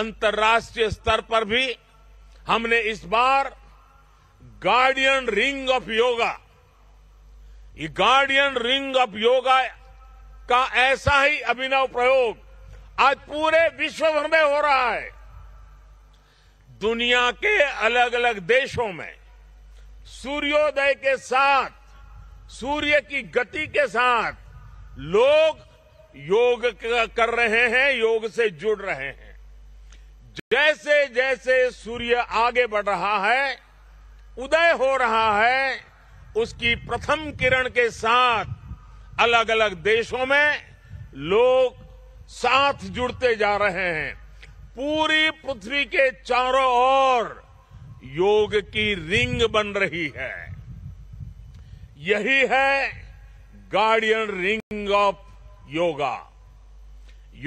अंतर्राष्ट्रीय स्तर पर भी हमने इस बार गार्डियन रिंग ऑफ योगा ये गार्डियन रिंग ऑफ योगा का ऐसा ही अभिनव प्रयोग आज पूरे विश्व भर में हो रहा है दुनिया के अलग अलग देशों में सूर्योदय के साथ सूर्य की गति के साथ लोग योग कर रहे हैं योग से जुड़ रहे हैं जैसे जैसे सूर्य आगे बढ़ रहा है उदय हो रहा है उसकी प्रथम किरण के साथ अलग अलग देशों में लोग साथ जुड़ते जा रहे हैं पूरी पृथ्वी के चारों ओर योग की रिंग बन रही है यही है गार्डियन रिंग ऑफ योगा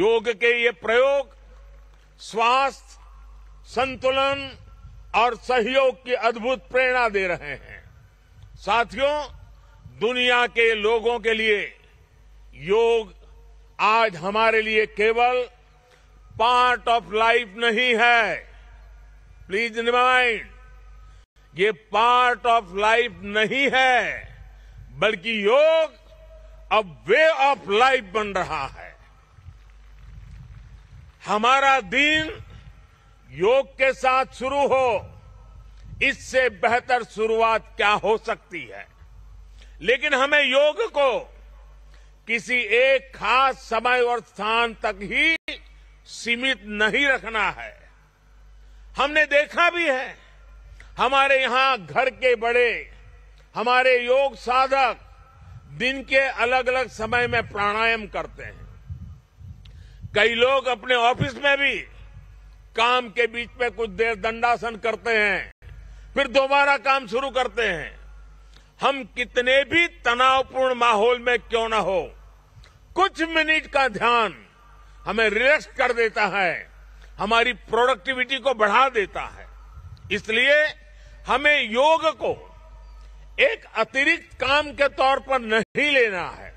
योग के ये प्रयोग स्वास्थ्य संतुलन और सहयोग की अद्भुत प्रेरणा दे रहे हैं साथियों दुनिया के लोगों के लिए योग आज हमारे लिए केवल पार्ट ऑफ लाइफ नहीं है प्लीज रिमाइंड ये पार्ट ऑफ लाइफ नहीं है बल्कि योग अब वे ऑफ लाइफ बन रहा है हमारा दिन योग के साथ शुरू हो इससे बेहतर शुरुआत क्या हो सकती है लेकिन हमें योग को किसी एक खास समय और स्थान तक ही सीमित नहीं रखना है हमने देखा भी है हमारे यहां घर के बड़े हमारे योग साधक दिन के अलग अलग समय में प्राणायाम करते हैं कई लोग अपने ऑफिस में भी काम के बीच में कुछ देर दंडासन करते हैं फिर दोबारा काम शुरू करते हैं हम कितने भी तनावपूर्ण माहौल में क्यों ना हो कुछ मिनट का ध्यान हमें रिलैक्स कर देता है हमारी प्रोडक्टिविटी को बढ़ा देता है इसलिए हमें योग को एक अतिरिक्त काम के तौर पर नहीं लेना है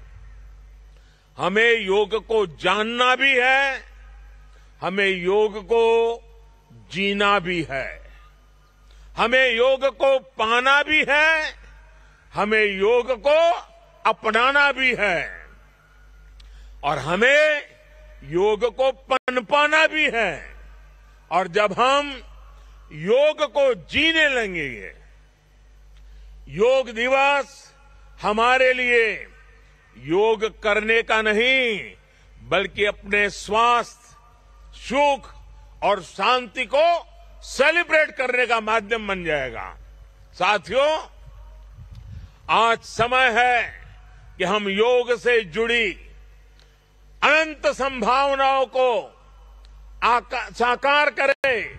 हमें योग को जानना भी है हमें योग को जीना भी है हमें योग को पाना भी है हमें योग को अपनाना भी है और हमें योग को पनपाना भी है और जब हम योग को जीने लेंगे योग दिवस हमारे लिए योग करने का नहीं बल्कि अपने स्वास्थ्य सुख और शांति को सेलिब्रेट करने का माध्यम बन जाएगा साथियों आज समय है कि हम योग से जुड़ी अनंत संभावनाओं को साकार करें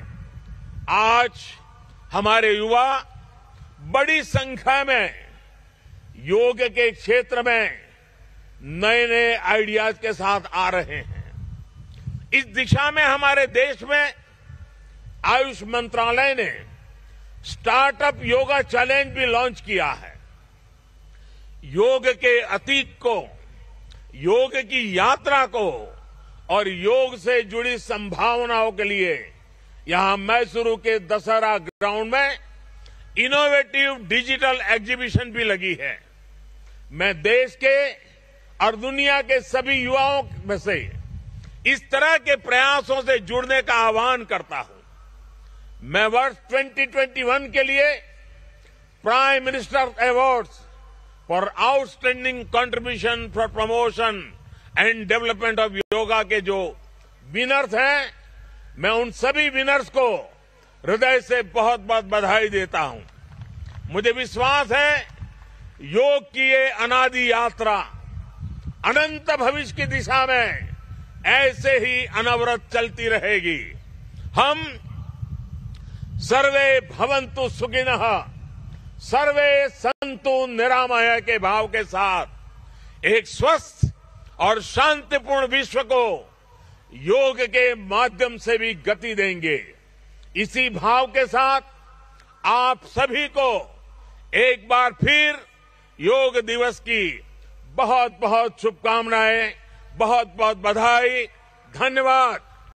आज हमारे युवा बड़ी संख्या में योग के क्षेत्र में नए नए आइडियाज के साथ आ रहे हैं इस दिशा में हमारे देश में आयुष मंत्रालय ने स्टार्टअप योगा चैलेंज भी लॉन्च किया है योग के अतीत को योग की यात्रा को और योग से जुड़ी संभावनाओं के लिए यहां मैसूरू के दशहरा ग्राउंड में इनोवेटिव डिजिटल एग्जीबिशन भी लगी है मैं देश के और दुनिया के सभी युवाओं में से इस तरह के प्रयासों से जुड़ने का आह्वान करता हूं मैं वर्ष 2021 के लिए prime minister awards for outstanding contribution for promotion and development of yoga के जो विनर्स हैं मैं उन सभी विनर्स को हृदय से बहुत बहुत बधाई देता हूं मुझे विश्वास है योग की ये अनादि यात्रा अनंत भविष्य की दिशा में ऐसे ही अनवरत चलती रहेगी हम सर्वे भवंतु सुखिन सर्वे संतु निरामय के भाव के साथ एक स्वस्थ और शांतिपूर्ण विश्व को योग के माध्यम से भी गति देंगे इसी भाव के साथ आप सभी को एक बार फिर योग दिवस की बहुत बहुत शुभकामनाएं बहुत बहुत बधाई धन्यवाद